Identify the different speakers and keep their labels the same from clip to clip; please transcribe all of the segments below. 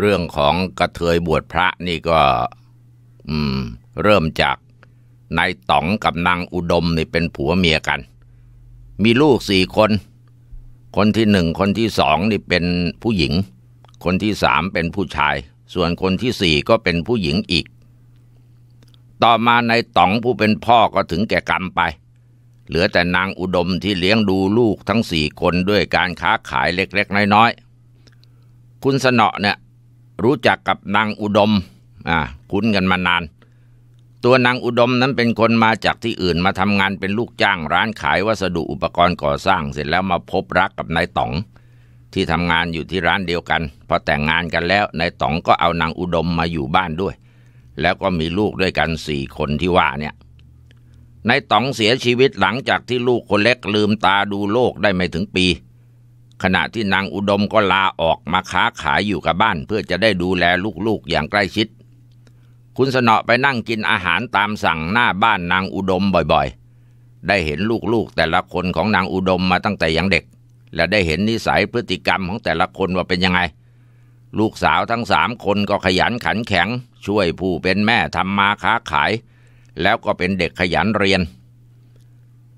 Speaker 1: เรื่องของกระเทยบวชพระนี่ก็เริ่มจากนายต๋องกับนางอุดมนี่เป็นผัวเมียกัน มีลูกสี่คน คนที่หนึ่งคนที่สองนี่เป็นผู้หญิง คนที่สามเป็นผู้ชาย ส่วนคนที่สี่ก็เป็นผู้หญิงอีก ต่อมานายต๋องผู้เป็นพ่อก็ถึงแก่กรรมไป เหลือแต่นางอุดมที่เลี้ยงดูลูกทั้งสี่คนด้วยการค้าขายเล็ก ๆ น้อยๆ คุณสนอเนี่ยรู้จักกับนางอุดมอ่าคุ้นกันมานาน ตัวนางอุดมนั้นเป็นคนมาจากที่อื่นมาทำงานเป็นลูกจ้างร้านขายวัสดุอุปกรณ์ก่อสร้าง เสร็จแล้วมาพบรักกับนายต๋องที่ทำงานอยู่ที่ร้านเดียวกัน พอแต่งงานกันแล้วนายต๋องก็เอานางอุดมมาอยู่บ้านด้วย แล้วก็มีลูกด้วยกันสี่คนที่ว่าเนี่ยนายต๋องเสียชีวิตหลังจากที่ลูกคนเล็กลืมตาดูโลกได้ไม่ถึงปีขณะที่นางอุดมก็ลาออกมาค้าขายอยู่กับบ้าน เพื่อจะได้ดูแลลูกๆอย่างใกล้ชิด คุณสนอไปนั่งกินอาหารตามสั่งหน้าบ้านนางอุดมบ่อยๆ ได้เห็นลูกๆแต่ละคนของนางอุดมมาตั้งแต่ยังเด็ก และได้เห็นนิสัยพฤติกรรมของแต่ละคนว่าเป็นยังไง ลูกสาวทั้งสามคนก็ขยันขันแข็ง ช่วยผู้เป็นแม่ทำมาค้าขายแล้วก็เป็นเด็กขยันเรียน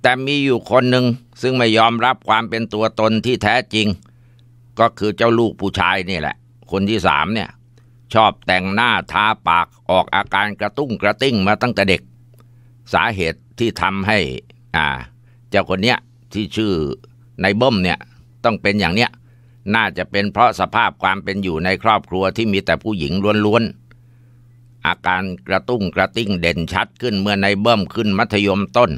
Speaker 1: แต่มีอยู่คนหนึ่งซึ่งไม่ยอมรับความเป็นตัวตนที่แท้จริง ก็คือเจ้าลูกผู้ชายนี่แหละ คนที่สามเนี่ย ชอบแต่งหน้าทาปากออกอาการกระตุ้งกระติ้งมาตั้งแต่เด็ก สาเหตุที่ทำให้อ่าเจ้าคนเนี้ยที่ชื่อในเบิ้มเนี่ยต้องเป็นอย่างเนี้ยน่าจะเป็นเพราะสภาพความเป็นอยู่ในครอบครัวที่มีแต่ผู้หญิงล้วนๆอาการกระตุ้งกระติ้งเด่นชัดขึ้นเมื่อในเบิ้มขึ้นมัธยมต้น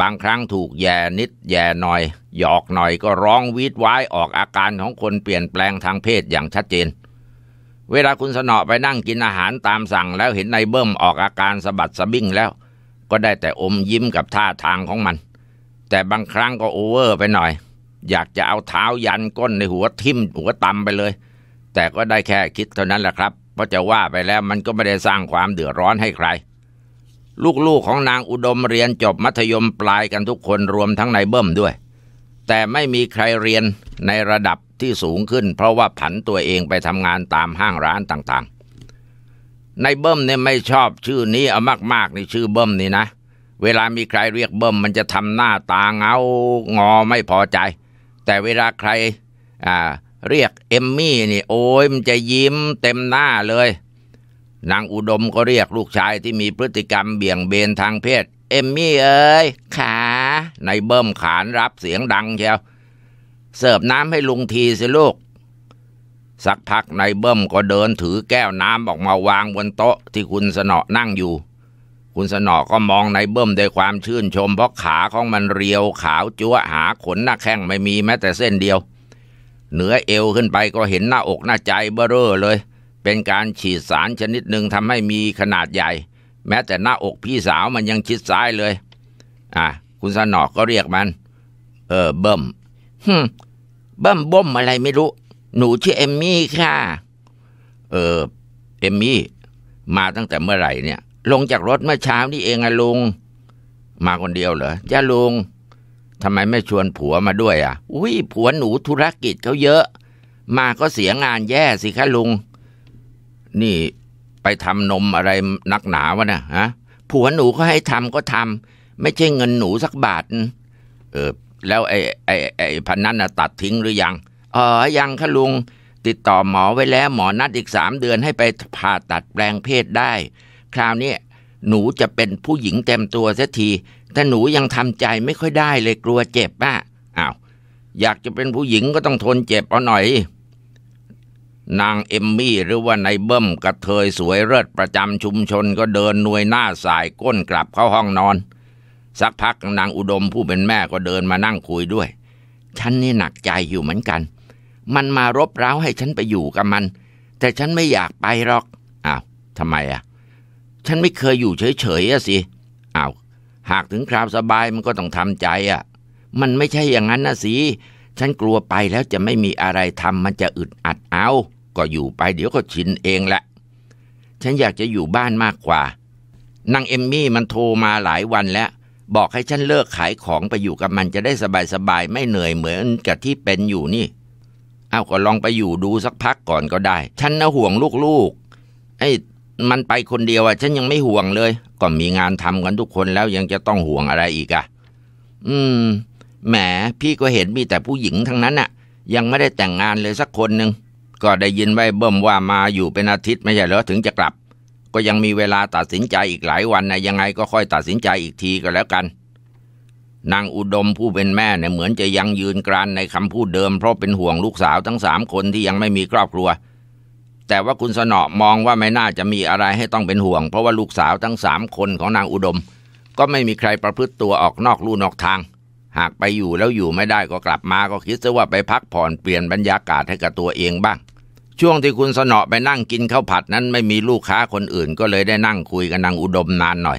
Speaker 1: บางครั้งถูกแย่นิดแย่หน่อยหยอกหน่อยก็ร้องวีดว้ายออกอาการของคนเปลี่ยนแปลงทางเพศอย่างชัดเจน เวลาคุณสนอไปนั่งกินอาหารตามสั่งแล้วเห็นนายเบิ้มออกอาการสะบัดสะบิ้งแล้ว ก็ได้แต่อมยิ้มกับท่าทางของมัน แต่บางครั้งก็โอเวอร์ ไปหน่อย อยากจะเอาเท้ายันก้นในหัวทิ่มหัวตำไปเลย แต่ก็ได้แค่คิดเท่านั้นแหละครับ เพราะจะว่าไปแล้วมันก็ไม่ได้สร้างความเดือดร้อนให้ใครลูก ๆของนางอุดมเรียนจบมัธยมปลายกันทุกคนรวมทั้งนายเบิ้มด้วย แต่ไม่มีใครเรียนในระดับที่สูงขึ้น เพราะว่าผันตัวเองไปทำงานตามห้างร้านต่างๆนายเบิ้มเนี่ยไม่ชอบชื่อนี้เอามากๆนี่ชื่อเบิ้มนี่นะเวลามีใครเรียกเบิ้มมันจะทำหน้าตาเงางอไม่พอใจ แต่เวลาใครอ่าเรียกเอมมี่นี่โอ้ยมันจะยิ้มเต็มหน้าเลยนางอุดมก็เรียกลูกชายที่มีพฤติกรรมเบี่ยงเบนทางเพศ เอมมี่เอ้ยขาในเบิ่มขานรับเสียงดังเชียวเสิร์ฟน้ำให้ลุงทีสิลูกสักพักในเบิ่มก็เดินถือแก้วน้ำออกมาวางบนโต๊ะที่คุณสนอนั่งอยู่ คุณสนอก็มองในเบิ่มด้วยความชื่นชม เพราะขาของมันเรียวขาวจั๊วหาขนหน้าแข้งไม่มีแม้แต่เส้นเดียว เหนือเอวขึ้นไปก็เห็นหน้าอกหน้าใจเบ้อเลยเป็นการฉีดสารชนิดหนึ่งทำให้มีขนาดใหญ่ แม้แต่หน้าอกพี่สาวมันยังชิดซ้ายเลย อ่ะ คุณสนอกก็เรียกมัน เออเบิ่มฮึบิ่มบ่มอะไรไม่รู้ หนูชื่อเอมมี่ค่ะ เออเอมมี่ มาตั้งแต่เมื่อไหร่เนี่ย ลงจากรถเมื่อเช้านี่เองอะลุงมาคนเดียวเหรอจ้าลุงทำไมไม่ชวนผัวมาด้วย อ่ะอุ้ยผัวหนูธุรกิจเขาเยอะ มาก็เสียงานแย่สิคะลุงนี่ไปทำนมอะไรนักหนาวะนะฮะผัวหนูก็ให้ทำก็ทำไม่ใช่เงินหนูสักบาทเออแล้วไอ้ไอ้ไอ้พันนั้นนะตัดทิ้งหรือยัง เออ ยังค่ะลุงติดต่อหมอไว้แล้ว หมอนัดอีกสามเดือนให้ไปผ่าตัดแปลงเพศได้ คราวนี้ หนูจะเป็นผู้หญิงเต็มตัวเสียทีแต่หนูยังทำใจไม่ค่อยได้เลยกลัวเจ็บอ่ะอ้าวอยากจะเป็นผู้หญิงก็ต้องทนเจ็บเอาหน่อยนางเอมมี่หรือว่านายเบิ้มกระเทยสวยเลิศประจำชุมชนก็เดินนวยหน้าสายก้นกลับเข้าห้องนอนสักพักนางอุดมผู้เป็นแม่ก็เดินมานั่งคุยด้วย ฉันนี่หนักใจอยู่เหมือนกัน มันมารบเร้าให้ฉันไปอยู่กับมัน แต่ฉันไม่อยากไปหรอก อ้าวทำไมอ่ะ ฉันไม่เคยอยู่เฉยๆอะสิอ้าว หากถึงคราวสบายมันก็ต้องทำใจอ่ะ มันไม่ใช่อย่างนั้นนะสิฉันกลัวไปแล้วจะไม่มีอะไรทำมันจะอึดอัดเอาก็อยู่ไปเดี๋ยวก็ชินเองแหละ ฉันอยากจะอยู่บ้านมากกว่า นางเอมมี่มันโทรมาหลายวันแล้วบอกให้ฉันเลิกขายของไปอยู่กับมันจะได้สบายๆไม่เหนื่อยเหมือนกับที่เป็นอยู่นี่ เอาก็ลองไปอยู่ดูสักพักก่อนก็ได้ ฉันนะห่วงลูกๆไอ้ มันไปคนเดียวอะฉันยังไม่ห่วงเลย ก็มีงานทำกันทุกคนแล้วยังจะต้องห่วงอะไรอีกอะอืม แหม พี่ก็เห็นมีแต่ผู้หญิงทั้งนั้นอะยังไม่ได้แต่งงานเลยสักคนหนึ่งก็ได้ยินไว้เบิ่มว่ามาอยู่เป็นอาทิตย์ไม่ใช่เหรอถึงจะกลับ ก็ยังมีเวลาตัดสินใจอีกหลายวันนะยังไงก็ค่อยตัดสินใจอีกทีก็แล้วกัน นางอุดมผู้เป็นแม่เนี่ยเหมือนจะยังยืนกรานในคำพูดเดิมเพราะเป็นห่วงลูกสาวทั้งสามคนที่ยังไม่มีครอบครัว แต่ว่าคุณสนอมองว่าไม่น่าจะมีอะไรให้ต้องเป็นห่วง เพราะว่าลูกสาวทั้งสามคนของนางอุดม ก็ไม่มีใครประพฤติตัวออกนอกลู่นอกทางหากไปอยู่แล้วอยู่ไม่ได้ก็กลับมาก็คิดซะว่าไปพักผ่อนเปลี่ยนบรรยากาศให้กับตัวเองบ้าง ช่วงที่คุณสนอไปนั่งกินข้าวผัดนั้นไม่มีลูกค้าคนอื่นก็เลยได้นั่งคุยกับนางอุดมนานหน่อย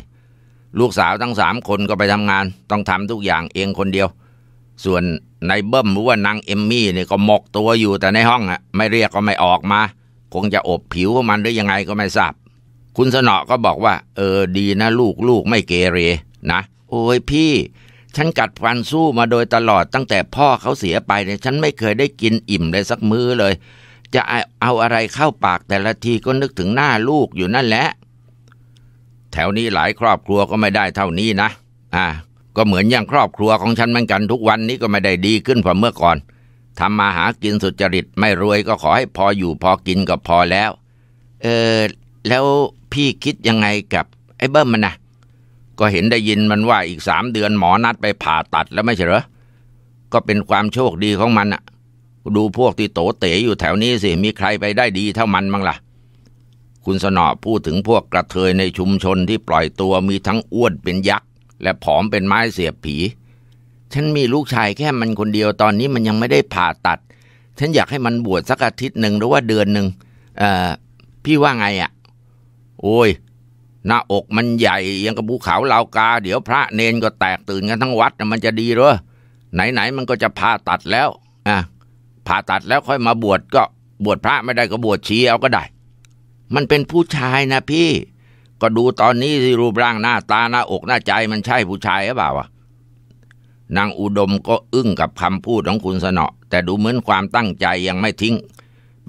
Speaker 1: ลูกสาวทั้งสามคนก็ไปทำงานต้องทำทุกอย่างเองคนเดียว ส่วนนายเบิ้มรู้ว่านางเอมมี่เนี่ยก็หมกตัวอยู่แต่ในห้องอ่ะไม่เรียกก็ไม่ออกมา คงจะอบผิวของมันหรือยังไงก็ไม่ทราบ คุณสนอ ก็บอกว่า เออดี นะลูกลูกไม่เกเร นะโอ้ยพี่ฉันกัดฟันสู้มาโดยตลอดตั้งแต่พ่อเขาเสียไปเนี่ยฉันไม่เคยได้กินอิ่มเลยสักมื้อเลย จะเอาอะไรเข้าปากแต่ละทีก็นึกถึงหน้าลูกอยู่นั่นแหละ แถวนี้หลายครอบครัวก็ไม่ได้เท่านี้นะอ่าก็เหมือนอย่างครอบครัวของฉันเหมือนกันทุกวันนี้ก็ไม่ได้ดีขึ้นกว่าเมื่อก่อนทำมาหากินสุจริตไม่รวยก็ขอให้พออยู่พอกินก็พอแล้วเออแล้วพี่คิดยังไงกับไอ้เบิ้มมันนะก็เห็นได้ยินมันว่าอีกสามเดือนหมอนัดไปผ่าตัดแล้วไม่ใช่เหรอ ก็เป็นความโชคดีของมันอะ ดูพวกที่โตเต๋อยู่แถวนี้สิ มีใครไปได้ดีเท่ามันมั้งล่ะ คุณสนอพูดถึงพวกกระเทยในชุมชนที่ปล่อยตัวมีทั้งอ้วนเป็นยักษ์และผอมเป็นไม้เสียบผี ฉันมีลูกชายแค่มันคนเดียวตอนนี้มันยังไม่ได้ผ่าตัด ฉันอยากให้มันบวชสักอาทิตย์หนึ่งหรือว่าเดือนหนึ่งเอ่อพี่ว่าไงอะ่ะ โอ้ยหน้าอกมันใหญ่ยังกระบุขาวลาวกา เดี๋ยวพระเนนก็แตกตื่นกันทั้งวัดมันจะดีหรอไหน ๆ มันก็จะผ่าตัดแล้วอ่ะผ่าตัดแล้วค่อยมาบวชก็บวชพระไม่ได้ก็บวชชีเอาก็ได้ มันเป็นผู้ชายนะพี่ ก็ดูตอนนี้สิรูปร่างหน้าตาหน้าอกหน้าใจมันใช่ผู้ชายหรือเปล่าวะนางอุดมก็อึ้งกับคำพูดของคุณสนอแต่ดูเหมือนความตั้งใจยังไม่ทิ้ง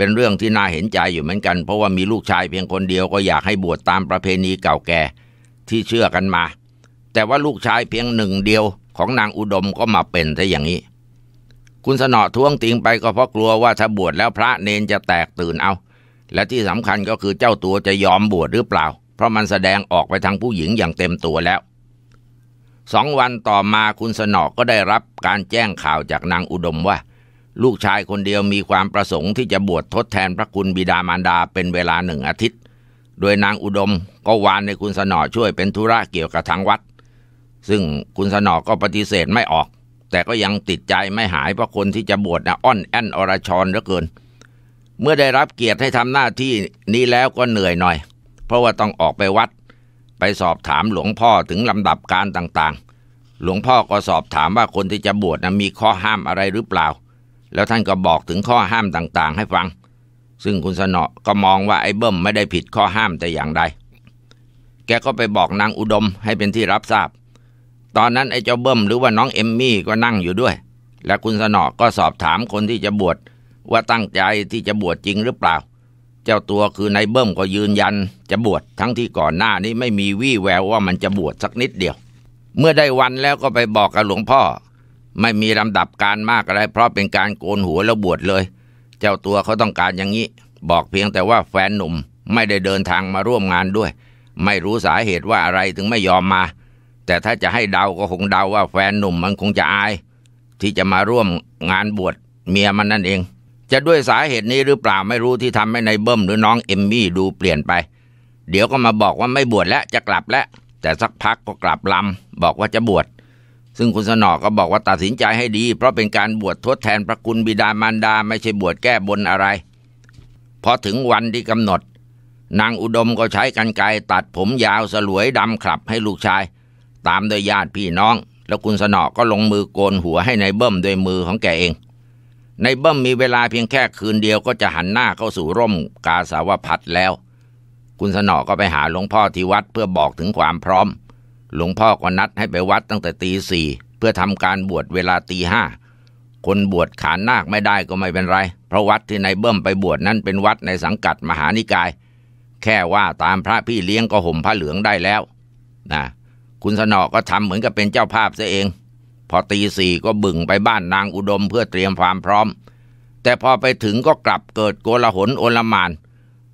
Speaker 1: เป็นเรื่องที่น่าเห็นใจอยู่เหมือนกันเพราะว่ามีลูกชายเพียงคนเดียวก็อยากให้บวชตามประเพณีเก่าแก่ ที่เชื่อกันมา แต่ว่าลูกชายเพียงหนึ่งเดียวของนางอุดมก็มาเป็นซะอย่างนี้ คุณสนอท้วงติงไปก็เพราะกลัวว่าถ้าบวชแล้วพระเนนจะแตกตื่นเอา และที่สำคัญก็คือเจ้าตัวจะยอมบวชหรือเปล่า เพราะมันแสดงออกไปทางผู้หญิงอย่างเต็มตัวแล้วสองวันต่อมาคุณสนอก็ได้รับการแจ้งข่าวจากนางอุดมว่าลูกชายคนเดียวมีความประสงค์ที่จะบวชทดแทนพระคุณบิดามารดาเป็นเวลาหนึ่งอาทิตย์ โดยนางอุดมก็วานในคุณสนอช่วยเป็นธุระเกี่ยวกับทางวัด ซึ่งคุณสนอก็ปฏิเสธไม่ออก แต่ก็ยังติดใจไม่หายเพราะคนที่จะบวชนะอ้อนแอนอรชรเหลือเกิน เมื่อได้รับเกียรติให้ทำหน้าที่นี้แล้วก็เหนื่อยหน่อย เพราะว่าต้องออกไปวัด ไปสอบถามหลวงพ่อถึงลำดับการต่างๆ หลวงพ่อก็สอบถามว่าคนที่จะบวชนะมีข้อห้ามอะไรหรือเปล่าแล้วท่านก็บอกถึงข้อห้ามต่างๆ ให้ฟัง ซึ่งคุณสนอ ก็มองว่าไอ้เบิ้มไม่ได้ผิดข้อห้ามแต่อย่างใดแกก็ไปบอกนางอุดมให้เป็นที่รับทราบ ตอนนั้นไอ้เจ้าเบิ้มหรือว่าน้องเอมมี่ก็นั่งอยู่ด้วย และคุณสนอ ก็สอบถามคนที่จะบวชว่าตั้งใจที่จะบวชจริงหรือเปล่า เจ้าตัวคือนายเบิ้มก็ยืนยันจะบวชทั้งที่ก่อนหน้านี้ไม่มีวี่แววว่ามันจะบวชสักนิดเดียว เมื่อได้วันแล้วก็ไปบอกกับหลวงพ่อไม่มีลำดับการมากอะไร เพราะเป็นการโกนหัวแล้วบวชเลยเจ้าตัวเขาต้องการอย่างนี้ บอกเพียงแต่ว่าแฟนหนุ่มไม่ได้เดินทางมาร่วมงานด้วย ไม่รู้สาเหตุว่าอะไรถึงไม่ยอมมา แต่ถ้าจะให้เดาก็คงเดาว่าแฟนหนุ่มมันคงจะอาย ที่จะมาร่วมงานบวชเมียมันนั่นเอง จะด้วยสาเหตุนี้หรือเปล่าไม่รู้ที่ทำให้ในเบิ้มหรือน้องเอมมี่ดูเปลี่ยนไป เดี๋ยวก็มาบอกว่าไม่บวชแล้วจะกลับแล้วแต่สักพักก็กลับลำบอกว่าจะบวชซึ่งคุณสนอ ก็บอกว่าตัดสินใจให้ดีเพราะเป็นการบวชทดแทนพระคุณบิดามารดาไม่ใช่บวชแก้บนอะไร พอถึงวันที่กำหนด นางอุดมก็ใช้กันไกตัดผมยาวสลวยดำขับให้ลูกชาย ตามโดยญาติพี่น้อง แล้วคุณสนอก็ลงมือโกนหัวให้ในเบิ้มด้วยมือของแกเอง ในเบิ้มมีเวลาเพียงแค่คืนเดียวก็จะหันหน้าเข้าสู่ร่มกาสาวพัดแล้ว คุณสนอก็ไปหาหลวงพ่อที่วัดเพื่อบอกถึงความพร้อมหลวงพ่อก็นัดให้ไปวัดตั้งแต่ตีสี่เพื่อทำการบวชเวลาตีห้า คนบวชขานนาคไม่ได้ก็ไม่เป็นไร เพราะวัดที่นายเบิ้มไปบวชนั้นเป็นวัดในสังกัดมหานิกาย แค่ว่าตามพระพี่เลี้ยงก็ห่มผ้าเหลืองได้แล้วนะ คุณสนอก็ทำเหมือนกับเป็นเจ้าภาพซะเอง พอตีสี่ก็บึ่งไปบ้านนางอุดมเพื่อเตรียมความพร้อม แต่พอไปถึงก็กลับเกิดโกลาหลโอลมาน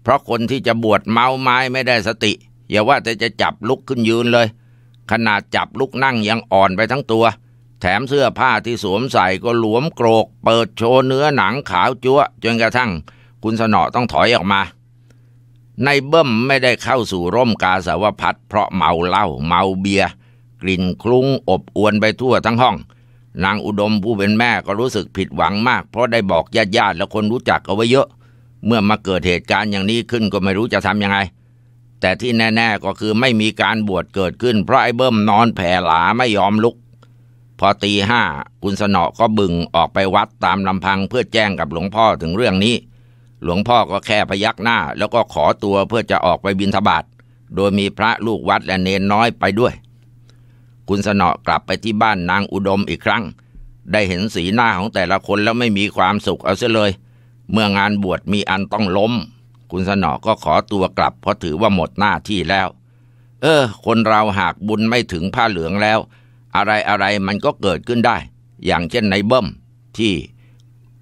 Speaker 1: เพราะคนที่จะบวชเมาไม้ไม่ได้สติ อย่าว่าแต่จะจับลุกขึ้นยืนเลยขนาดจับลุกนั่งยังอ่อนไปทั้งตัว แถมเสื้อผ้าที่สวมใส่ก็หลวมโกรก เปิดโชว์เนื้อหนังขาวจั๊วจนกระทั่ง คุณสนอต้องถอยออกมา ในเบิ้มไม่ได้เข้าสู่ร่มกาสาวพัดเพราะเมาเหล้าเมาเบียร์กลิ่นคลุ้งอบอวนไปทั่วทั้งห้อง นางอุดมผู้เป็นแม่ก็รู้สึกผิดหวังมากเพราะได้บอกญาติญาติและคนรู้จักเอาไว้เยอะเมื่อมาเกิดเหตุการณ์อย่างนี้ขึ้นก็ไม่รู้จะทำยังไงแต่ที่แน่ๆก็คือไม่มีการบวชเกิดขึ้นเพราะไอ้เบิ้มนอนแผ่หลาไม่ยอมลุก พอตีห้าคุณสนอก็บึงออกไปวัดตามลำพังเพื่อแจ้งกับหลวงพ่อถึงเรื่องนี้ หลวงพ่อก็แค่พยักหน้า แล้วก็ขอตัวเพื่อจะออกไปบินธบาตโดยมีพระลูกวัดและเนนน้อยไปด้วย คุณสนอกลับไปที่บ้านนางอุดมอีกครั้ง ได้เห็นสีหน้าของแต่ละคนแล้วไม่มีความสุขเอาเสียเลย เมื่องานบวชมีอันต้องล้มคุณสนอก็ขอตัวกลับ เพราะถือว่าหมดหน้าที่แล้ว เออ คนเราหากบุญไม่ถึงผ้าเหลืองแล้ว อะไรอะไรมันก็เกิดขึ้นได้ อย่างเช่นในเบิ้มที่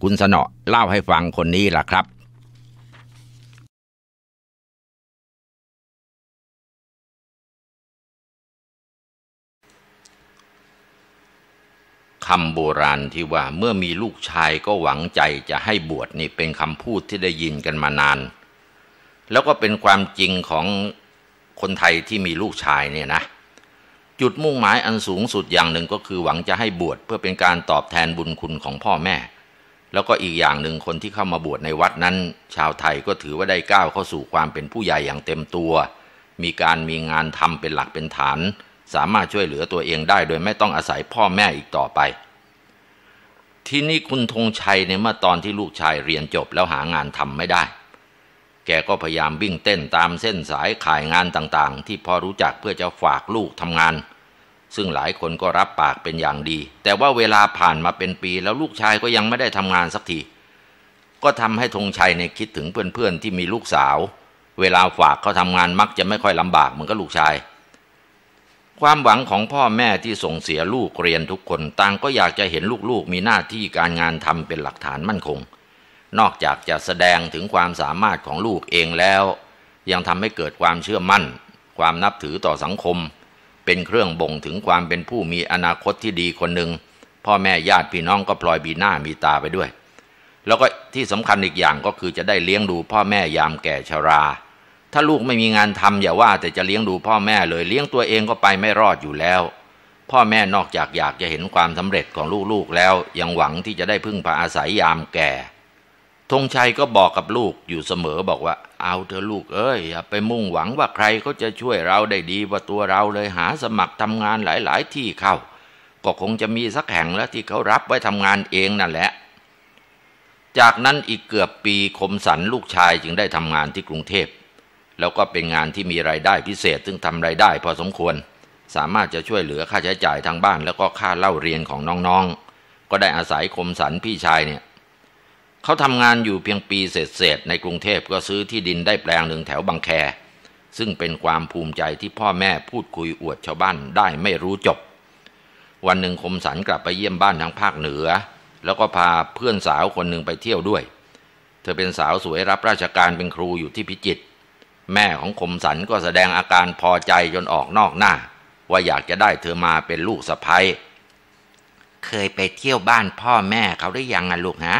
Speaker 1: คุณสนอเล่าให้ฟังคนนี้ล่ะครับคำโบราณที่ว่าเมื่อมีลูกชายก็หวังใจจะให้บวชนี่เป็นคำพูดที่ได้ยินกันมานานแล้วก็เป็นความจริงของคนไทยที่มีลูกชายเนี่ยนะจุดมุ่งหมายอันสูงสุดอย่างหนึ่งก็คือหวังจะให้บวช เพื่อเป็นการตอบแทนบุญคุณของพ่อแม่ แล้วก็อีกอย่างหนึ่งคนที่เข้ามาบวชในวัดนั้น ชาวไทยก็ถือว่าได้ก้าวเข้าสู่ความเป็นผู้ใหญ่อย่างเต็มตัว มีการมีงานทำเป็นหลักเป็นฐาน สามารถช่วยเหลือตัวเองได้ โดยไม่ต้องอาศัยพ่อแม่อีกต่อไป ที่นี่คุณธงชัยในเมื่อตอนที่ลูกชายเรียนจบแล้วหางานทำไม่ได้แกก็พยายามวิ่งเต้นตามเส้นสายขายงานต่างๆที่พอรู้จักเพื่อจะฝากลูกทำงาน ซึ่งหลายคนก็รับปากเป็นอย่างดี แต่ว่าเวลาผ่านมาเป็นปีแล้วลูกชายก็ยังไม่ได้ทำงานสักที ก็ทำให้ธงชัยในคิดถึงเพื่อนๆที่มีลูกสาว เวลาฝากเขาทำงานมักจะไม่ค่อยลำบากเหมือนกับลูกชาย ความหวังของพ่อแม่ที่ส่งเสียลูกเรียนทุกคนต่างก็อยากจะเห็นลูกๆมีหน้าที่การงานทำเป็นหลักฐานมั่นคงนอกจากจะแสดงถึงความสามารถของลูกเองแล้ว ยังทำให้เกิดความเชื่อมั่น ความนับถือต่อสังคม เป็นเครื่องบ่งถึงความเป็นผู้มีอนาคตที่ดีคนหนึ่ง พ่อแม่ญาติพี่น้องก็พลอยบีหน้ามีตาไปด้วย แล้วก็ที่สำคัญอีกอย่างก็คือจะได้เลี้ยงดูพ่อแม่ยามแก่ชรา ถ้าลูกไม่มีงานทำอย่าว่าแต่จะเลี้ยงดูพ่อแม่เลยเลี้ยงตัวเองก็ไปไม่รอดอยู่แล้ว พ่อแม่นอกจากอยากจะเห็นความสำเร็จของลูกๆแล้วยังหวังที่จะได้พึ่งพาอาศัยยามแก่ธงชัยก็บอกกับลูกอยู่เสมอบอกว่าเอาเธอลูก เอ้ยอย่าไปมุ่งหวังว่าใครเขาจะช่วยเราได้ดีกว่าตัวเราเลยหาสมัครทำงานหลายๆ ที่เข้า ก็คงจะมีสักแห่งแล้วที่เขารับไว้ทำงานเองนั่นแหละ จากนั้นอีกเกือบปีคมสันลูกชายจึงได้ทำงานที่กรุงเทพ แล้วก็เป็นงานที่มีรายได้พิเศษซึ่งทำรายได้ พอสมควรสามารถจะช่วยเหลือค่าใช้จ่ายทางบ้าน แล้วก็ค่าเล่าเรียนของน้องๆ ก็ได้อาศัยคมสันพี่ชายเนี่ยเขาทำงานอยู่เพียงปีเศษๆในกรุงเทพก็ซื้อที่ดินได้แปลงหนึ่งแถวบางแคซึ่งเป็นความภูมิใจที่พ่อแม่พูดคุยอวดชาวบ้านได้ไม่รู้จบ วันหนึ่งคมสันกลับไปเยี่ยมบ้านทางภาคเหนือ แล้วก็พาเพื่อนสาวคนหนึ่งไปเที่ยวด้วย เธอเป็นสาวสวยรับราชการเป็นครูอยู่ที่พิจิตรแม่ของคมสันก็แสดงอาการพอใจจนออกนอกหน้า ว่าอยากจะได้เธอมาเป็นลูกสะใภ้เคยไปเที่ยวบ้านพ่อแม่เขาได้ยังอะลูกฮะ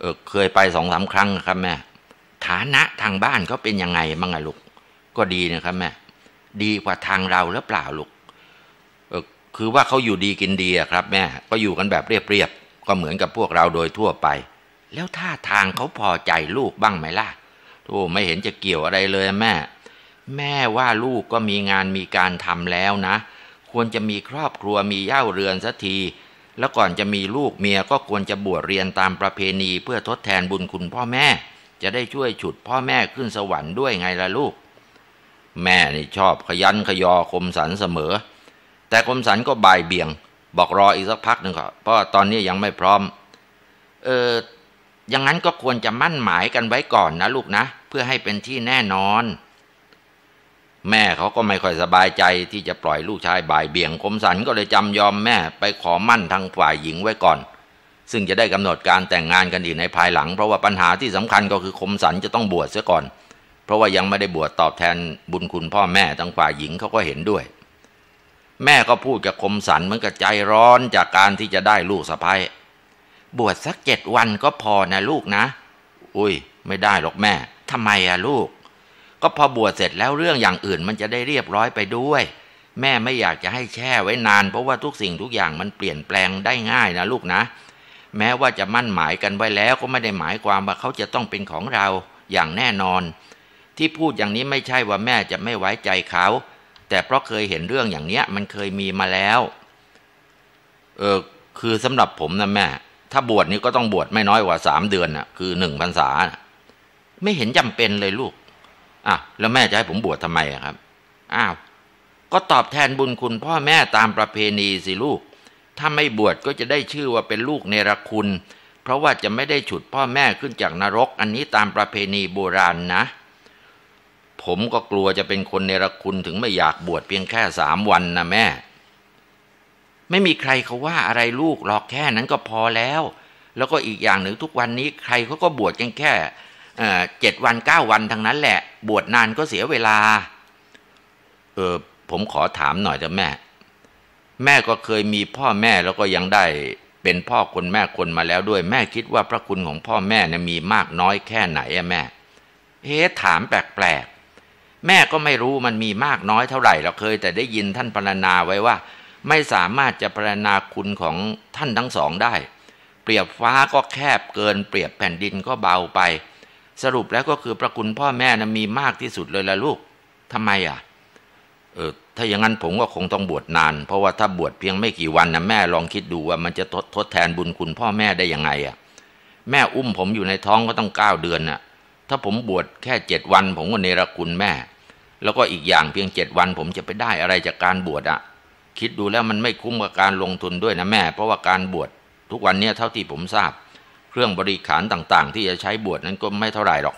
Speaker 1: เออเคยไปสองสาครั้งครับแม่ฐานะทางบ้านเขาเป็นยังไงบ้างลูกก็ดีนะครับแม่ ดีกว่าทางเราหรือเปล่าลูกเออคือว่าเขาอยู่ดีกินดีครับ แม่ก็อยู่กันแบบเรียบๆก็เหมือนกับพวกเราโดยทั่วไป แล้วท่าทางเขาพอใจลูกบ้างไหมล่ะโอ้ไม่เห็นจะเกี่ยวอะไรเลย แม่ แม่ว่าลูกก็มีงานมีการทำแล้วนะ ควรจะมีครอบครัวมีเย่าเรือนสักทีแล้วก่อนจะมีลูกเมียก็ควรจะบวชเรียนตามประเพณีเพื่อทดแทนบุญคุณพ่อแม่ จะได้ช่วยฉุดพ่อแม่ขึ้นสวรรค์ด้วยไงล่ะลูก แม่นี่ชอบขยันขยอคมสันเสมอ แต่คมสันก็บ่ายเบี่ยง บอกรออีกสักพักหนึ่งครับเพราะตอนนี้ยังไม่พร้อม เออ อย่างนั้นก็ควรจะมั่นหมายกันไว้ก่อนนะลูกนะ เพื่อให้เป็นที่แน่นอนแม่เขาก็ไม่ค่อยสบายใจที่จะปล่อยลูกชายบ่ายเบี่ยงคมสันก็เลยจำยอมแม่ไปขอมั่นทางฝ่ายหญิงไว้ก่อน ซึ่งจะได้กำหนดการแต่งงานกันอีกในภายหลัง เพราะว่าปัญหาที่สำคัญก็คือคมสันจะต้องบวชเสียก่อน เพราะว่ายังไม่ได้บวชตอบแทนบุญคุณพ่อแม่ทางฝ่ายหญิงเขาก็เห็นด้วย แม่ก็พูดกับคมสันเหมือนกับใจร้อนจากการที่จะได้ลูกสะพ้ายบวชสักเจ็ดวันก็พอนะลูกนะ อุ้ยไม่ได้หรอกแม่ทำไมอะลูกก็พอบวชเสร็จแล้วเรื่องอย่างอื่นมันจะได้เรียบร้อยไปด้วย แม่ไม่อยากจะให้แช่ไว้นานเพราะว่าทุกสิ่งทุกอย่างมันเปลี่ยนแปลงได้ง่ายนะลูกนะ แม้ว่าจะมั่นหมายกันไว้แล้วก็ไม่ได้หมายความว่าเขาจะต้องเป็นของเราอย่างแน่นอน ที่พูดอย่างนี้ไม่ใช่ว่าแม่จะไม่ไว้ใจเขา แต่เพราะเคยเห็นเรื่องอย่างเนี้ยมันเคยมีมาแล้ว เออคือสำหรับผมนะแม่ถ้าบวชนี่ก็ต้องบวชไม่น้อยกว่าสามเดือนนะ่ะคือหนึ่งพรรษาไม่เห็นจำเป็นเลยลูกอ้าว แล้วแม่จะให้ผมบวชทำไมครับ อ้าวก็ตอบแทนบุญคุณพ่อแม่ตามประเพณีสิลูก ถ้าไม่บวชก็จะได้ชื่อว่าเป็นลูกเนรคุณ เพราะว่าจะไม่ได้ฉุดพ่อแม่ขึ้นจากนรก อันนี้ตามประเพณีโบราณนะ ผมก็กลัวจะเป็นคนเนรคุณถึงไม่อยากบวชเพียงแค่สามวันนะแม่ ไม่มีใครเขาว่าอะไรลูกหรอกแค่นั้นก็พอแล้ว แล้วก็อีกอย่างหนึ่งทุกวันนี้ใครเขาก็บวชกันแค่เจ็ดวันเก้าวันทั้งนั้นแหละ บวชนานก็เสียเวลา เออผมขอถามหน่อยถอะแม่ แม่ก็เคยมีพ่อแม่แล้วก็ยังได้ เป็นพ่อคนแม่คนมาแล้วด้วย แม่คิดว่าพระคุณของพ่อแม่เนี่ยมีมากน้อยแค่ไหนอะแม่เฮ้ถามแปลกๆแม่ก็ไม่รู้มันมีมากน้อยเท่าไหร่เราเคย แต่ได้ยินท่านพรรณนาไว้ว่า ไม่สามารถจะพรรณนาคุณของท่านทั้งสองได้ เปรียบฟ้าก็แคบเกิน เปรียบแผ่นดินก็เบาไปสรุปแล้วก็คือพระคุณพ่อแม่นะมีมากที่สุดเลยละลูก ทำไมอ่ะ เออถ้าอย่างนั้นผมก็คงต้องบวชนาน เพราะว่าถ้าบวชเพียงไม่กี่วันนะแม่ลองคิดดูว่ามันจะทดทดแทนบุญคุณพ่อแม่ได้ยังไงอ่ะ แม่อุ้มผมอยู่ในท้องก็ต้องเก้าเดือนน่ะถ้าผมบวชแค่เจ็ดวันผมก็เนรคุณแม่ แล้วก็อีกอย่างเพียงเจ็ดวัน ผมจะไปได้อะไรจากการบวชอ่ะคิดดูแล้วมันไม่คุ้มกับการลงทุนด้วยนะแม่เพราะว่าการบวชทุกวันเนี้ยเท่าที่ผมทราบเครื่องบริขารต่าง ๆ ที่จะใช้บวชนั้นก็ไม่เท่าไหร่หรอก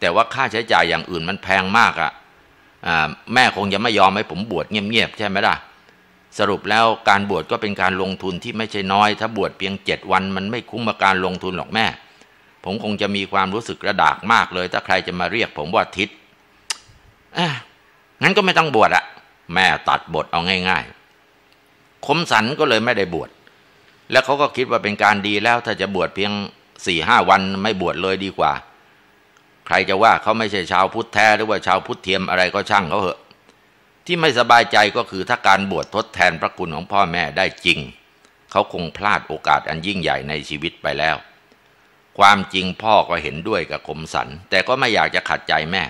Speaker 1: แต่ว่าค่าใช้จ่ายอย่างอื่นมันแพงมากอะ่ะแม่คงจะไม่ยอมให้ผมบวชเงียบๆใช่ไหมล่ะ สรุปแล้วการบวชก็เป็นการลงทุนที่ไม่ใช่น้อย ถ้าบวชเพียงเจ็ดวันมันไม่คุ้มกับการลงทุนหรอกแม่ ผมคงจะมีความรู้สึกกระดาก มากเลยถ้าใครจะมาเรียก ผมว่าทิศงั้นก็ไม่ต้องบวชอะแม่ตัดบทเอาง่ายๆคมสันก็เลยไม่ได้บวชแล้วเขาก็คิดว่าเป็นการดีแล้ว ถ้าจะบวชเพียงสี่ห้าวันไม่บวชเลยดีกว่า ใครจะว่าเขาไม่ใช่ชาวพุทธแท้ หรือว่าชาวพุทธเทียมอะไรก็ช่างเขาเหอะ ที่ไม่สบายใจก็คือถ้าการบวชทดแทนพระคุณของพ่อแม่ได้จริง เขาคงพลาดโอกาสอันยิ่งใหญ่ในชีวิตไปแล้ว ความจริงพ่อก็เห็นด้วยกับคมสัน แต่ก็ไม่อยากจะขัดใจแม่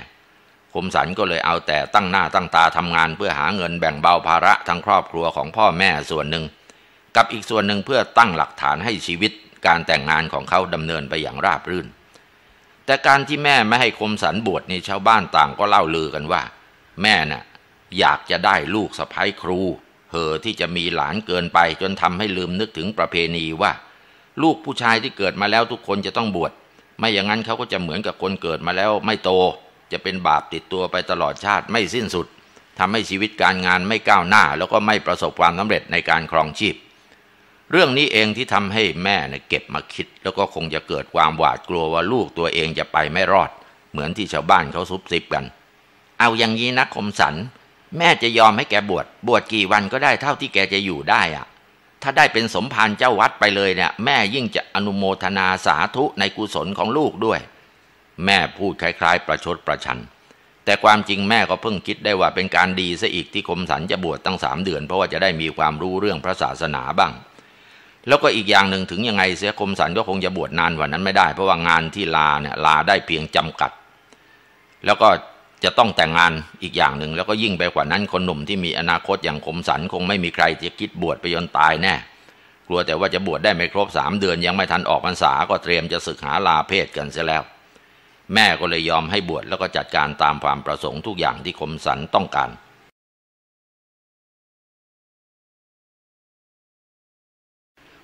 Speaker 1: คมสันก็เลยเอาแต่ตั้งหน้าตั้งตาทำงาน เพื่อหาเงินแบ่งเบาภาระทั้งครอบครัวของพ่อแม่ส่วนหนึ่งกับอีกส่วนหนึ่งเพื่อตั้งหลักฐานให้ชีวิตการแต่งงานของเขาดำเนินไปอย่างราบรื่น แต่การที่แม่ไม่ให้คมสันบวชนี่ชาวบ้านต่างก็เล่าลือกันว่า แม่น่ะ อยากจะได้ลูกสะพ้ายครู เหอที่จะมีหลานเกินไปจนทำให้ลืมนึกถึงประเพณีว่า ลูกผู้ชายที่เกิดมาแล้วทุกคนจะต้องบวชไม่อย่างนั้นเขาก็จะเหมือนกับคนเกิดมาแล้วไม่โต จะเป็นบาปติดตัวไปตลอดชาติไม่สิ้นสุดทำให้ชีวิตการงานไม่ก้าวหน้าแล้วก็ไม่ประสบความสำเร็จในการครองชีพเรื่องนี้เองที่ทำให้แม่เนี่ยเก็บมาคิดแล้วก็คงจะเกิดความหวาดกลัวว่าลูกตัวเองจะไปไม่รอด เหมือนที่ชาวบ้านเขาซุบซิบกัน เอาอย่างนี้นะคมสันแม่จะยอมให้แกบวชบวชกี่วันก็ได้เท่าที่แกจะอยู่ได้อะ ถ้าได้เป็นสมภารเจ้าวัดไปเลยเนี่ย แม่ยิ่งจะอนุโมทนาสาธุในกุศลของลูกด้วย แม่พูดคล้าย ๆ ประชดประชัน แต่ความจริงแม่ก็เพิ่งคิดได้ว่าเป็นการดีซะอีกที่คมสันจะบวชตั้งสามเดือน เพราะว่าจะได้มีความรู้เรื่องพระศาสนาบ้างแล้วก็อีกอย่างหนึ่งถึงยังไงเสียคมสันก็คงจะบวชนานกว่านั้นไม่ได้เพราะว่างานที่ลาเนี่ยลาได้เพียงจำกัด แล้วก็จะต้องแต่งงานอีกอย่างหนึ่งแล้วก็ยิ่งไปกว่านั้นคนหนุ่มที่มีอนาคตอย่างคมสันคงไม่มีใครจะคิดบวชไปจนตายแน่กลัวแต่ว่าจะบวชได้ไม่ครบสามเดือน ยังไม่ทันออกพรรษา ก็เตรียมจะศึกหาลาเพศกันเสียแล้ว แม่ก็เลยยอมให้บวชแล้วก็จัดการตามความประสงค์ทุกอย่างที่คมสันต้องการ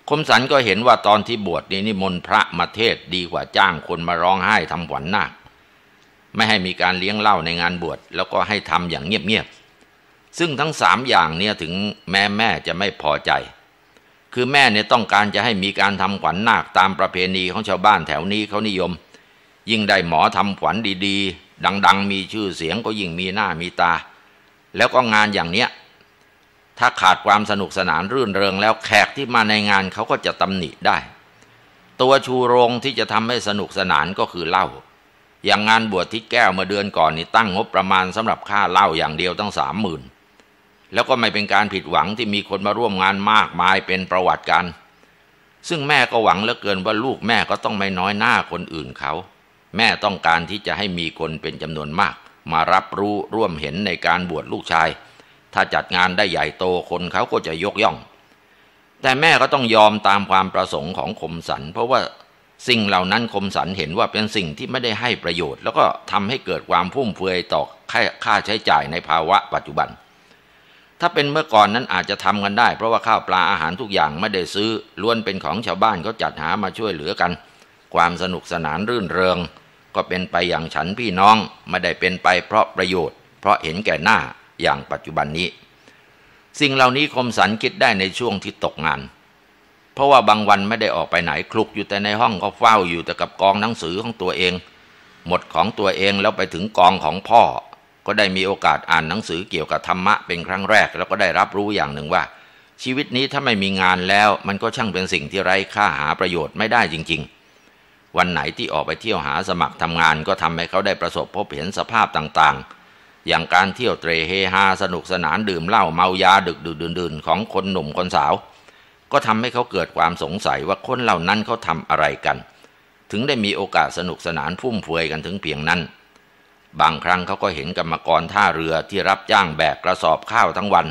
Speaker 1: คมสันก็เห็นว่าตอนที่บวชนี่นิมนต์พระมาเทศดีกว่าจ้างคนมาร้องไห้ทำหวันนาคไม่ให้มีการเลี้ยงเหล้าในงานบวช แล้วก็ให้ทำอย่างเงียบๆซึ่งทั้งสามอย่างเนี่ยถึงแม่แม่จะไม่พอใจ คือแม่เนี่ยต้องการจะให้มีการทำขวัญนนาคตามประเพณีของชาวบ้านแถวนี้เขานิยม ยิ่งได้หมอทำขวัญดีๆ ดังๆมีชื่อเสียงก็ยิ่งมีหน้ามีตา แล้วก็งานอย่างเนี้ยถ้าขาดความสนุกสนานรื่นเริงแล้วแขกที่มาในงานเขาก็จะตำหนิได้ ตัวชูโรงที่จะทำให้สนุกสนานก็คือเหล้าอย่างงานบวชทิศแก้วเมื่อเดือนก่อนนี่ตั้งงบประมาณสำหรับค่าเหล้าอย่างเดียวตั้งสามหมื่นแล้วก็ไม่เป็นการผิดหวังที่มีคนมาร่วมงานมากมายเป็นประวัติการซึ่งแม่ก็หวังเหลือเกินว่าลูกแม่ก็ต้องไม่น้อยหน้าคนอื่นเขา แม่ต้องการที่จะให้มีคนเป็นจำนวนมาก มารับรู้ร่วมเห็นในการบวชลูกชายถ้าจัดงานได้ใหญ่โตคนเขาก็จะยกย่อง แต่แม่ก็ต้องยอมตามความประสงค์ของคมสัน เพราะว่าสิ่งเหล่านั้นคมสันเห็นว่าเป็นสิ่งที่ไม่ได้ให้ประโยชน์ แล้วก็ทำให้เกิดความพุ่มเฟือยต่อค่าใช้จ่ายในภาวะปัจจุบัน ถ้าเป็นเมื่อก่อนนั้นอาจจะทำกันได้ เพราะว่าข้าวปลาอาหารทุกอย่างไม่ได้ซื้อล้วนเป็นของชาวบ้านเขาจัดหามาช่วยเหลือกัน ความสนุกสนานรื่นเริงก็เป็นไปอย่างฉันพี่น้องไม่ได้เป็นไปเพราะประโยชน์เพราะเห็นแก่หน้าอย่างปัจจุบันนี้ สิ่งเหล่านี้คมสันคิดได้ในช่วงที่ตกงาน เพราะว่าบางวันไม่ได้ออกไปไหนคลุกอยู่แต่ในห้องก็เฝ้าอยู่แต่กับกองหนังสือของตัวเอง หมดของตัวเองแล้วไปถึงกองของพ่อ ก็ได้มีโอกาสอ่านหนังสือเกี่ยวกับธรรมะเป็นครั้งแรกแล้วก็ได้รับรู้อย่างหนึ่งว่า ชีวิตนี้ถ้าไม่มีงานแล้ว มันก็ช่างเป็นสิ่งที่ไร้ค่าหาประโยชน์ไม่ได้จริงๆ วันไหนที่ออกไปเที่ยวหาสมัครทำงาน ก็ทำให้เขาได้ประสบพบเห็นสภาพต่างอย่างการเที่ยวเตรเฮฮาสนุกสนานดื่มเหล้าเมายาดึกดื่นดื่นของคนหนุ่มคนสาว ก็ทำให้เขาเกิดความสงสัยว่าคนเหล่านั้นเขาทำอะไรกัน ถึงได้มีโอกาส สนุกสนานพุ่มเฟยกันถึงเพียงนั้น บางครั้งเขาก็เห็นกรรมกรท่าเรือที่รับจ้างแบกกระสอบข้าวทั้งวัน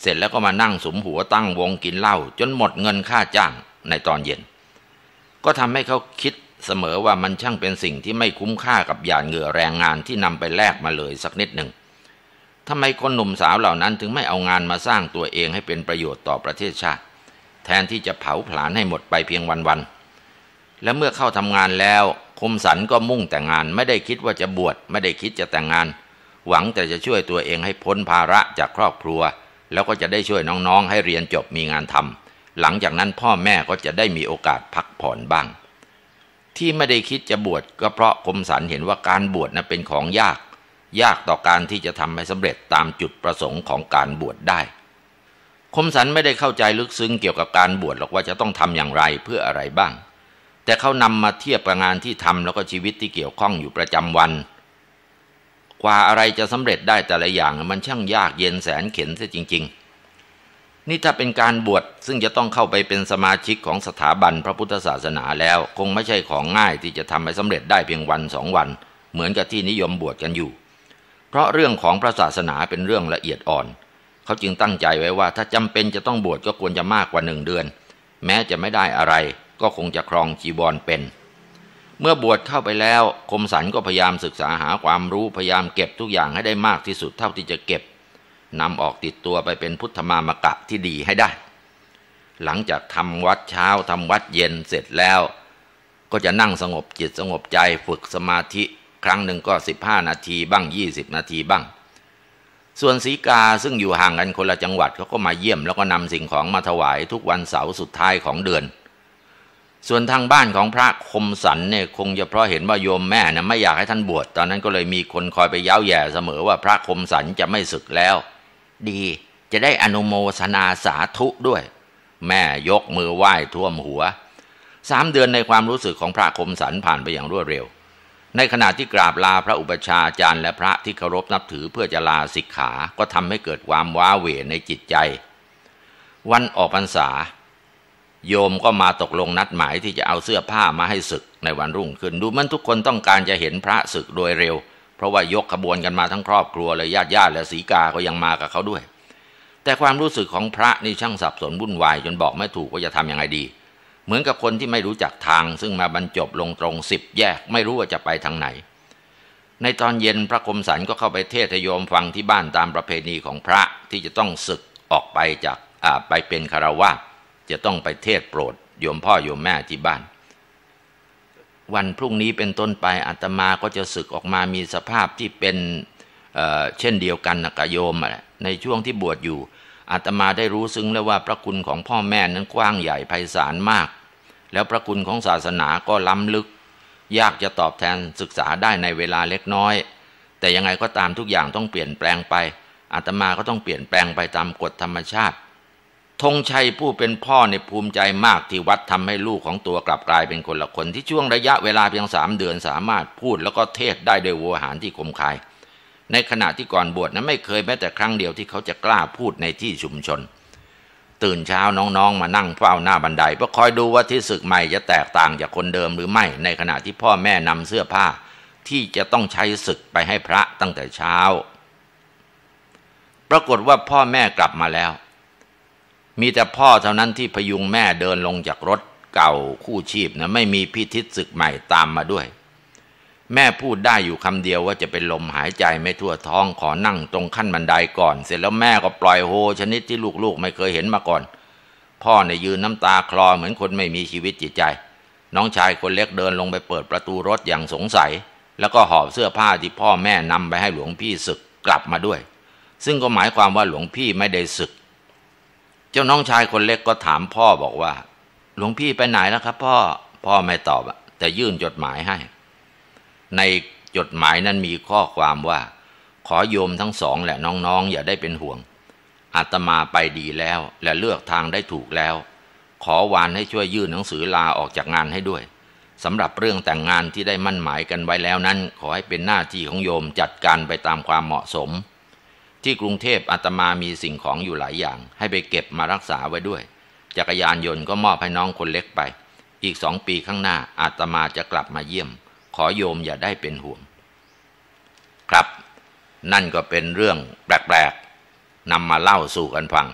Speaker 1: เสร็จแล้วก็มานั่งสมหัวตั้งวงกินเหล้า จนหมดเงินค่าจ้างในตอนเย็น ก็ทำให้เขาคิดเสมอว่ามันช่างเป็นสิ่งที่ไม่คุ้มค่ากับหยาดเหงื่อแรงงานที่นำไปแลกมาเลยสักนิดหนึ่งทำไมคนหนุ่มสาวเหล่านั้น ถึงไม่เอางานมาสร้างตัวเองให้เป็นประโยชน์ต่อประเทศชาติ แทนที่จะเผาผลาญให้หมดไปเพียงวันๆ และเมื่อเข้าทำงานแล้ว คมสันก็มุ่งแต่งานไม่ได้คิดว่าจะบวชไม่ได้คิดจะแต่งงาน หวังแต่จะช่วยตัวเองให้พ้นภาระจากครอบครัว แล้วก็จะได้ช่วยน้องๆ ให้เรียนจบมีงานทำหลังจากนั้นพ่อแม่ก็จะได้มีโอกาสพักผ่อนบ้างที่ไม่ได้คิดจะบวชก็เพราะคมสันเห็นว่าการบวชนะเป็นของยาก ยากต่อการที่จะทำให้สำเร็จตามจุดประสงค์ของการบวชได้ คมสันไม่ได้เข้าใจลึกซึ้งเกี่ยวกับการบวชหรอกว่าจะต้องทำอย่างไรเพื่ออะไรบ้าง แต่เขานำมาเทียบกับงานที่ทำแล้วก็ชีวิตที่เกี่ยวข้องอยู่ประจำวันกว่าอะไรจะสำเร็จได้แต่ละอย่างมันช่างยากเย็นแสนเข็นเสียจริง ๆนี่ถ้าเป็นการบวชซึ่งจะต้องเข้าไปเป็นสมาชิกของสถาบันพระพุทธศาสนาแล้ว คงไม่ใช่ของง่ายที่จะทำให้สำเร็จได้เพียงวันสองวันเหมือนกับที่นิยมบวชกันอยู่ เพราะเรื่องของพระศาสนาเป็นเรื่องละเอียดอ่อน เขาจึงตั้งใจไว้ว่า ถ้าจำเป็นจะต้องบวชก็ควรจะมากกว่าหนึ่งเดือน แม้จะไม่ได้อะไร ก็คงจะครองจีบอลเป็น เมื่อบวชเข้าไปแล้ว คมสันก็พยายามศึกษาหาความรู้พยายามเก็บทุกอย่างให้ได้มากที่สุดเท่าที่จะเก็บนำออกติดตัวไปเป็นพุทธมามกะที่ดีให้ได้ หลังจากทำวัดเช้าทำวัดเย็นเสร็จแล้ว ก็จะนั่งสงบจิตสงบใจฝึกสมาธิครั้งหนึ่งก็ 15 นาทีบ้าง 20 นาทีบ้าง ส่วนสีกาซึ่งอยู่ห่างกันคนละจังหวัดเขาก็มาเยี่ยมแล้วก็นำสิ่งของมาถวายทุกวันเสาร์สุดท้ายของเดือน ส่วนทางบ้านของพระคมสันเนี่ยคงจะเพราะเห็นว่าโยมแม่นะไม่อยากให้ท่านบวชตอนนั้นก็เลยมีคนคอยไปเย้าแย่เสมอว่าพระคมสันจะไม่ศึกแล้วดีจะได้อนุโมสนาสาธุด้วย แม่ยกมือไหว้ท่วมหัว สามเดือนในความรู้สึกของพระคมสันผ่านไปอย่างรวดเร็ว ในขณะที่กราบลาพระอุปชาจารย์ และพระที่เคารพนับถือเพื่อจะลาสิกขาก็ทำให้เกิดความว้าเหวในจิตใจ วันออกพรรษา โยมก็มาตกลงนัดหมายที่จะเอาเสื้อผ้ามาให้ศึกในวันรุ่งขึ้นดูมันทุกคนต้องการจะเห็นพระศึกโดยเร็วเพราะว่ายกขบวนกันมาทั้งครอบครัวเลยญาติญาติและศีกาก็ยังมากับเขาด้วย แต่ความรู้สึกของพระ นี่ช่างสับสนวุ่นวายจนบอกไม่ถูกว่าจะทำยังไงดี เหมือนกับคนที่ไม่รู้จักทาง ซึ่งมาบรรจบลงตรงสิบแยกไม่รู้ว่าจะไปทางไหน ในตอนเย็นพระคมสันก็เข้าไปเทศโยมฟังที่บ้านตามประเพณีของพระที่จะต้องศึกออกไปจากไปเป็นคารวะจะต้องไปเทศโปรดโยมพ่อโยมแม่ที่บ้านวันพรุ่งนี้เป็นต้นไปอาตมาก็จะศึกออกมามีสภาพที่เป็นเเช่นเดียวกันกักโยม ในช่วงที่บวชอยู่อาตมาได้รู้ซึ้งแล้วว่าพระคุณของพ่อแม่นั้นกว้างใหญ่ไพศาลมาก แล้วพระคุณของศาสนาก็ล้ำลึก ยากจะตอบแทนศึกษาได้ในเวลาเล็กน้อย แต่ยังไงก็ตามทุกอย่างต้องเปลี่ยนแปลงไปอาตมาก็ต้องเปลี่ยนแปลงไปตามกฎธรรมชาติธงชัยผู้เป็นพ่อในภูมิใจมากที่วัดทำให้ลูกของตัวกลับกลายเป็นคนละคนที่ช่วงระยะเวลาเพียงสามเดือนสามารถพูดแล้วก็เทศได้โดยวัวหารที่คมคาย ในขณะที่ก่อนบวชนั้นไม่เคยแม้แต่ครั้งเดียวที่เขาจะกล้าพูดในที่ชุมชน ตื่นเช้าน้องๆมานั่งเฝ้าหน้าบันไดเพื่อคอยดูว่าที่ศึกใหม่จะแตกต่างจากคนเดิมหรือไม่ ในขณะที่พ่อแม่นำเสื้อผ้า ที่จะต้องใช้ศึกไปให้พระตั้งแต่เช้า ปรากฏว่าพ่อแม่กลับมาแล้วมีแต่พ่อเท่านั้นที่พยุงแม่เดินลงจากรถเก่าคู่ชีพนะไม่มีพิทิศศึกใหม่ตามมาด้วย แม่พูดได้อยู่คำเดียวว่าจะเป็นลมหายใจไม่ทั่วท้องขอนั่งตรงขั้นบันไดก่อน เสร็จแล้วแม่ก็ปล่อยโฮชนิดที่ลูกๆไม่เคยเห็นมาก่อน พ่อเนี่ยยืนน้ำตาคลอเหมือนคนไม่มีชีวิตจิตใจ น้องชายคนเล็กเดินลงไปเปิดประตูรถอย่างสงสัย แล้วก็หอบเสื้อผ้าที่พ่อแม่นำไปให้หลวงพี่ศึกกลับมาด้วย ซึ่งก็หมายความว่าหลวงพี่ไม่ได้ศึกเจ้าน้องชายคนเล็กก็ถามพ่อบอกว่า หลวงพี่ไปไหนแล้วครับ พ่อพ่อไม่ตอบแต่ยื่นจดหมายให้ ในจดหมายนั้นมีข้อความว่า ขอโยมทั้งสองและน้องๆอย่าได้เป็นห่วงอาตมาไปดีแล้วและเลือกทางได้ถูกแล้ว ขอวานให้ช่วยยื่นหนังสือลาออกจากงานให้ด้วยสำหรับเรื่องแต่งงานที่ได้มั่นหมายกันไว้แล้วนั้นขอให้เป็นหน้าที่ของโยมจัดการไปตามความเหมาะสมที่กรุงเทพอาตมามีสิ่งของอยู่หลายอย่าง ให้ไปเก็บมารักษาไว้ด้วย จักรยานยนต์ก็มอบให้น้องคนเล็กไป อีกสองปีข้างหน้า อาตมาจะกลับมาเยี่ยม ขอโยมอย่าได้เป็นห่วงครับนั่นก็เป็นเรื่องแปลกๆนำมาเล่าสู่กันฟัง